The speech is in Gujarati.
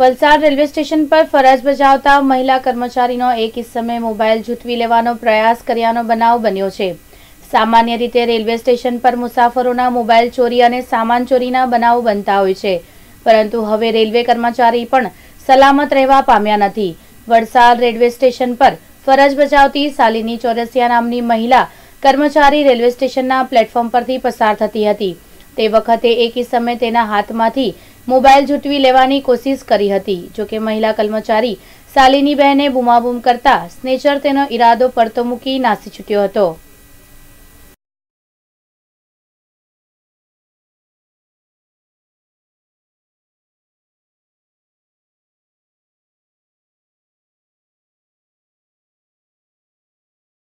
વલસાડ રેલવે સ્ટેશન પર ફરજ બજાવતા મહિલા કર્મચારીનો એક સમયે મોબાઈલ જૂટવી લેવાનો પ્રયાસ કર્યાનો બનાવ બન્યો છે સામાન્ય રીતે રેલવે સ્ટેશન પર મુસાફરોના મોબાઈલ ચોરી અને સામાન ચોરીના બનાવ બનતા હોય છે પરંતુ હવે રેલવે કર્મચારી પણ સલામત રહેવા પામ્યા નથી વલસાડ રેલવે સ્ટેશન પર ફરજ બજાવતી સાલિની ચોરસિયા નામની મહિલા કર્મચારી રેલવે સ્ટેશનના પ્લેટફોર્મ પરથી પસાર થતી હતી તે વખતે એક સમયે તેના હાથમાંથી મોબાઈલ જૂટવી લેવાની કોશિશ કરી હતી જોકે મહિલા કર્મચારી શાલિની બહેને બુમાબુમ કરતા સ્નેચર તેનો ઈરાદો પડતો મૂકી નાસી છૂટ્યો હતો